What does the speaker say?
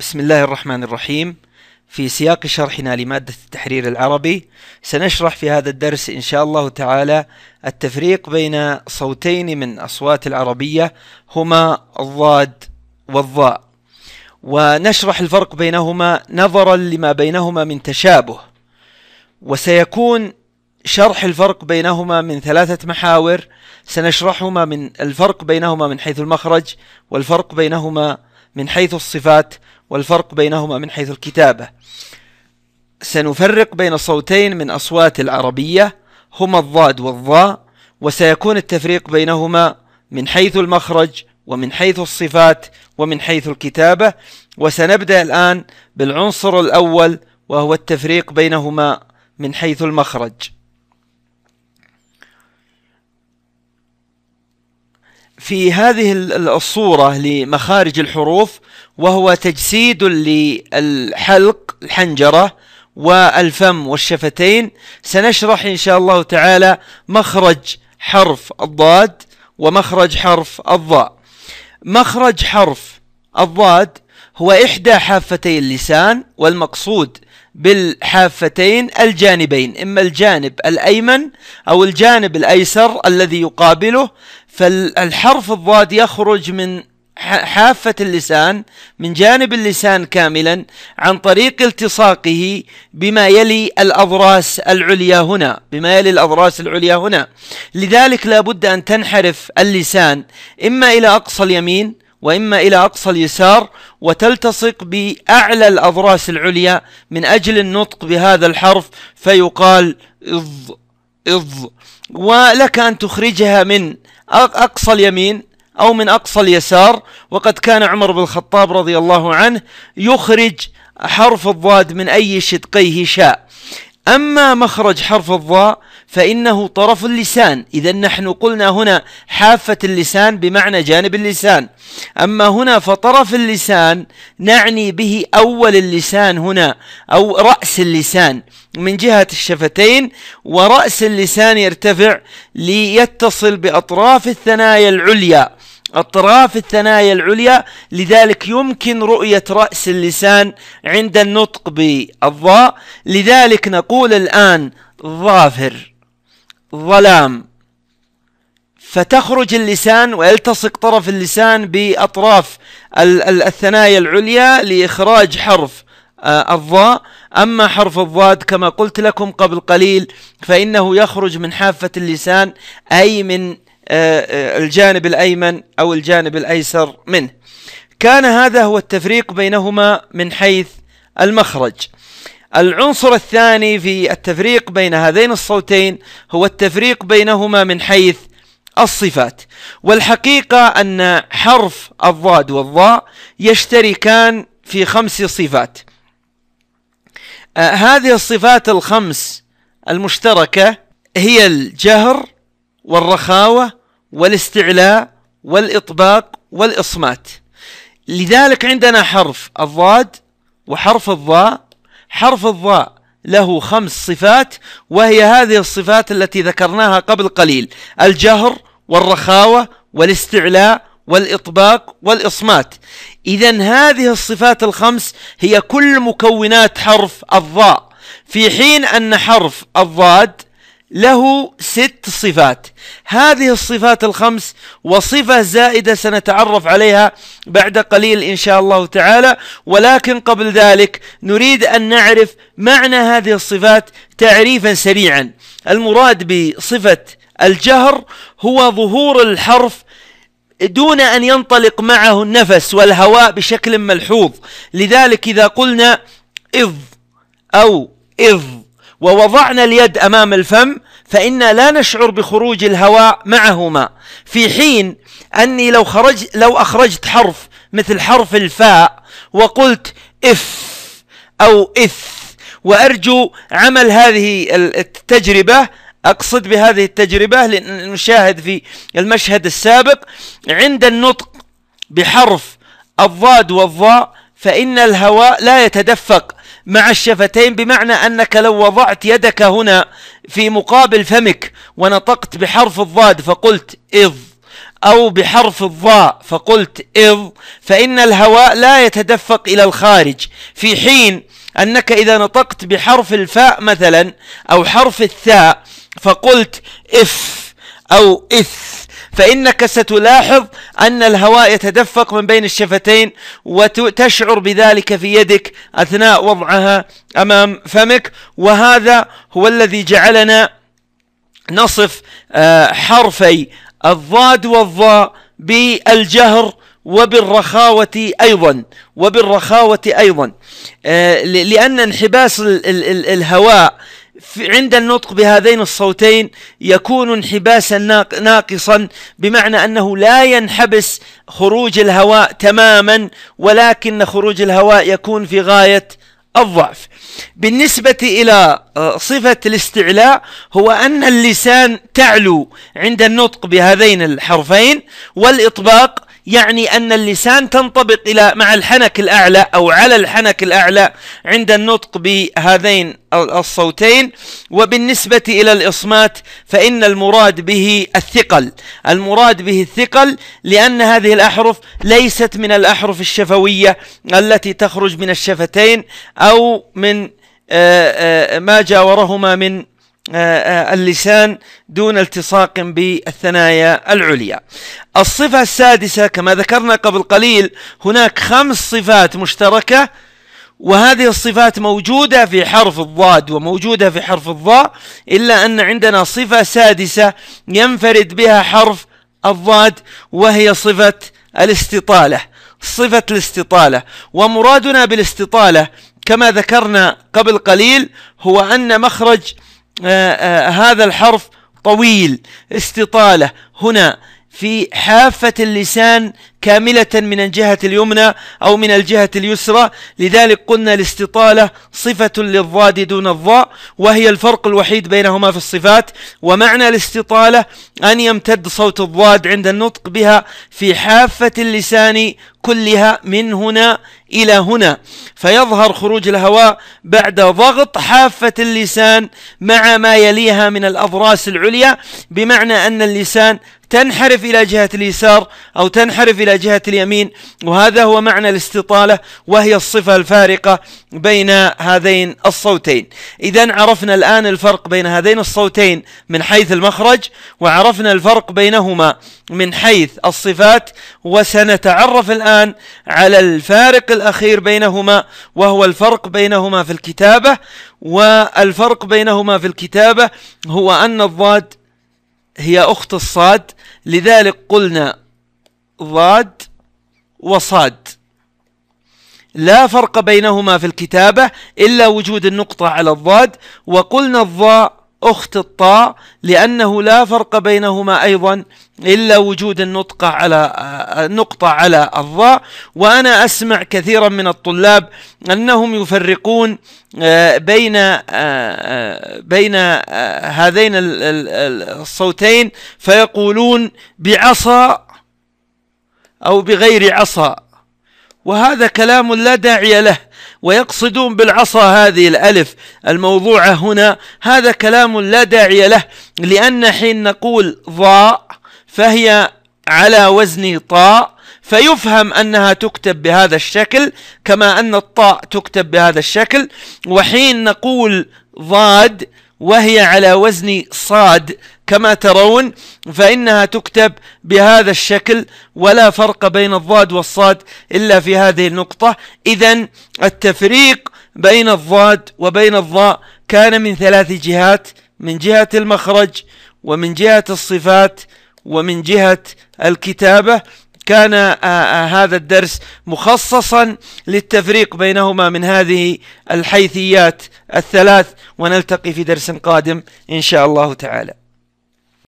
بسم الله الرحمن الرحيم في سياق شرحنا لمادة التحرير العربي سنشرح في هذا الدرس إن شاء الله تعالى التفريق بين صوتين من أصوات العربية هما الضاد والضاء ونشرح الفرق بينهما نظرا لما بينهما من تشابه وسيكون شرح الفرق بينهما من ثلاثة محاور سنشرحهما من الفرق بينهما من حيث المخرج والفرق بينهما من حيث الصفات والفرق بينهما من حيث الكتابة سنفرق بين صوتين من أصوات العربية هما الضاد والضاء وسيكون التفريق بينهما من حيث المخرج ومن حيث الصفات ومن حيث الكتابة وسنبدأ الآن بالعنصر الأول وهو التفريق بينهما من حيث المخرج في هذه الصورة لمخارج الحروف وهو تجسيد للحلق الحنجرة والفم والشفتين سنشرح إن شاء الله تعالى مخرج حرف الضاد ومخرج حرف الضاء مخرج حرف الضاد هو إحدى حافتي اللسان والمقصود بالحافتين الجانبين إما الجانب الأيمن أو الجانب الأيسر الذي يقابله فالحرف الضاد يخرج من حافة اللسان من جانب اللسان كاملا عن طريق التصاقه بما يلي الأضراس العليا هنا بما يلي الأضراس العليا هنا لذلك لا بد أن تنحرف اللسان إما إلى أقصى اليمين وإما إلى أقصى اليسار وتلتصق بأعلى الأضراس العليا من أجل النطق بهذا الحرف فيقال إض إض ولك أن تخرجها من أقصى اليمين أو من أقصى اليسار وقد كان عمر بن الخطاب رضي الله عنه يخرج حرف الضاد من أي شدقيه شاء أما مخرج حرف الضاد فإنه طرف اللسان إذا نحن قلنا هنا حافة اللسان بمعنى جانب اللسان أما هنا فطرف اللسان نعني به أول اللسان هنا أو رأس اللسان من جهة الشفتين ورأس اللسان يرتفع ليتصل بأطراف الثنايا العليا أطراف الثنايا العليا لذلك يمكن رؤية رأس اللسان عند النطق بالضاء لذلك نقول الآن ظافر ظلام فتخرج اللسان ويلتصق طرف اللسان بأطراف الثنايا العليا لإخراج حرف آه، الظاء أما حرف الضاد كما قلت لكم قبل قليل فإنه يخرج من حافة اللسان أي من آه، آه، الجانب الأيمن أو الجانب الأيسر منه كان هذا هو التفريق بينهما من حيث المخرج العنصر الثاني في التفريق بين هذين الصوتين هو التفريق بينهما من حيث الصفات والحقيقة أن حرف الضاد والضاء يشتركان في خمس صفات آه هذه الصفات الخمس المشتركة هي الجهر والرخاوة والاستعلاء والإطباق والإصمات لذلك عندنا حرف الضاد وحرف الضاء حرف الضاء له خمس صفات وهي هذه الصفات التي ذكرناها قبل قليل الجهر والرخاوة والاستعلاء والإطباق والإصمات إذا هذه الصفات الخمس هي كل مكونات حرف الضاء في حين أن حرف الضاد له ست صفات هذه الصفات الخمس وصفة زائدة سنتعرف عليها بعد قليل إن شاء الله تعالى ولكن قبل ذلك نريد أن نعرف معنى هذه الصفات تعريفا سريعا المراد بصفة الجهر هو ظهور الحرف دون أن ينطلق معه النفس والهواء بشكل ملحوظ لذلك إذا قلنا إذ أو إذ ووضعنا اليد أمام الفم فإنا لا نشعر بخروج الهواء معهما في حين أني لو, خرج لو أخرجت حرف مثل حرف الفاء وقلت إف أو إث وأرجو عمل هذه التجربة أقصد بهذه التجربة لنشاهد في المشهد السابق عند النطق بحرف الضاد والظاء فإن الهواء لا يتدفق مع الشفتين بمعنى أنك لو وضعت يدك هنا في مقابل فمك ونطقت بحرف الضاد فقلت إذ أو بحرف الضاء فقلت إذ فإن الهواء لا يتدفق إلى الخارج في حين أنك إذا نطقت بحرف الفاء مثلا أو حرف الثاء فقلت إف أو إث فإنك ستلاحظ أن الهواء يتدفق من بين الشفتين وتشعر بذلك في يدك أثناء وضعها أمام فمك وهذا هو الذي جعلنا نصف آه، حرفي الضاد والضاء بالجهر وبالرخاوة أيضا وبالرخاوة أيضا آه، لأن انحباس الهواء عند النطق بهذين الصوتين يكون انحباسا ناقصا بمعنى أنه لا ينحبس خروج الهواء تماما ولكن خروج الهواء يكون في غاية الضعف بالنسبة إلى آه، صفة الاستعلاء هو أن اللسان تعلو عند النطق بهذين الحرفين والإطباق يعني أن اللسان تنطبق إلى مع الحنك الأعلى أو على الحنك الأعلى عند النطق بهذين الصوتين وبالنسبة إلى الإصمات فإن المراد به الثقل المراد به الثقل لأن هذه الأحرف ليست من الأحرف الشفوية التي تخرج من الشفتين أو من آه، آه، ما جاورهما من آه، آه، اللسان دون التصاق بالثنايا العليا الصفة السادسة كما ذكرنا قبل قليل هناك خمس صفات مشتركة وهذه الصفات موجودة في حرف الضاد وموجودة في حرف الضاء إلا أن عندنا صفة سادسة ينفرد بها حرف الضاد وهي صفة الاستطالة صفة الاستطالة ومرادنا بالاستطالة كما ذكرنا قبل قليل هو أن مخرج آه، آه، هذا الحرف طويل استطالة هنا في حافة اللسان كاملة من الجهة اليمنى أو من الجهة اليسرى لذلك قلنا الاستطالة صفة للضاد دون الضاء وهي الفرق الوحيد بينهما في الصفات ومعنى الاستطالة أن يمتد صوت الضاد عند النطق بها في حافة اللسان كلها من هنا إلى هنا فيظهر خروج الهواء بعد ضغط حافة اللسان مع ما يليها من الأضراس العليا بمعنى أن اللسان تنحرف إلى جهة اليسار أو تنحرف إلى جهة اليمين وهذا هو معنى الاستطالة وهي الصفة الفارقة بين هذين الصوتين إذا عرفنا الآن الفرق بين هذين الصوتين من حيث المخرج وعرفنا الفرق بينهما من حيث الصفات وسنتعرف الآن على الفارق الأخير بينهما وهو الفرق بينهما في الكتابة والفرق بينهما في الكتابة هو أن الضاد هي أخت الصاد لذلك قلنا ضاد وصاد لا فرق بينهما في الكتابة إلا وجود النقطة على الضاد وقلنا الضاء أخت الطاء لأنه لا فرق بينهما أيضا إلا وجود النطقة على نقطة على الضاء وأنا أسمع كثيرا من الطلاب أنهم يفرقون آه، بين آه، آه، بين هذين الصوتين فيقولون بعصا أو بغير عصا وهذا كلام لا داعي له ويقصدون بالعصا هذه الألف الموضوعة هنا هذا كلام لا داعي له لأن حين نقول ضاء فهي على وزن طاء فيفهم أنها تكتب بهذا الشكل كما أن الطاء تكتب بهذا الشكل وحين نقول ضاد وهي على وزن صاد كما ترون فإنها تكتب بهذا الشكل ولا فرق بين الضاد والصاد إلا في هذه النقطة إذا التفريق بين الضاد وبين الضاء كان من ثلاث جهات من جهة المخرج ومن جهة الصفات ومن جهة الكتابة كان آه، آه، هذا الدرس مخصصا للتفريق بينهما من هذه الحيثيات الثلاث ونلتقي في درس قادم إن شاء الله تعالى